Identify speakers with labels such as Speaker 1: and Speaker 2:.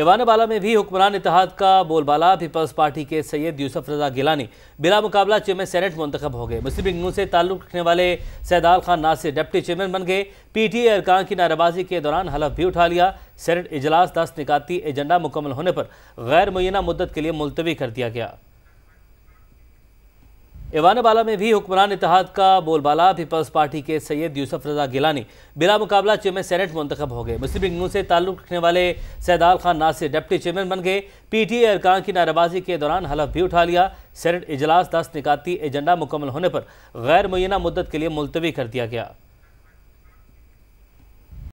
Speaker 1: एवानबाला में भी हुक्मरान इतिहाद का बोलबाला पीपल्स पार्टी के सैयद यूसफ रजा गिलानी बिला मुकाबला चेयरमैन सेनेट मंतखब हो गए मुस्लिम लीगों से ताल्लुक रखने वाले सैदाल खान नासिर डिप्टी चेयरमैन बन गए पीटीए अरकान की नारेबाजी के दौरान हलफ भी उठा लिया सेनेट इजलास दस निकाती एजेंडा मुकम्मल होने पर गैर मुयना मुद्दत के लिए मुलतवी कर दिया गया एवानाबाला में भी हुक्मरान इतिहाद का बोलबाला पीपल्स पार्टी के सैयद यूसफ रजा गिलानी बिला मुकाबला चेयरमैन सेनेट मंतखब हो गए मुस्लिम लीग से ताल्लुक रखने वाले सैदाल खान नासिर डिप्टी चेयरमैन बन गए पी टी अरकान की नारेबाजी के दौरान हलफ भी उठा लिया सेनेट इजलास दस निकाती एजेंडा मुकम्मल होने पर गैर मुयना मुद्दत के लिए मुलतवी कर दिया गया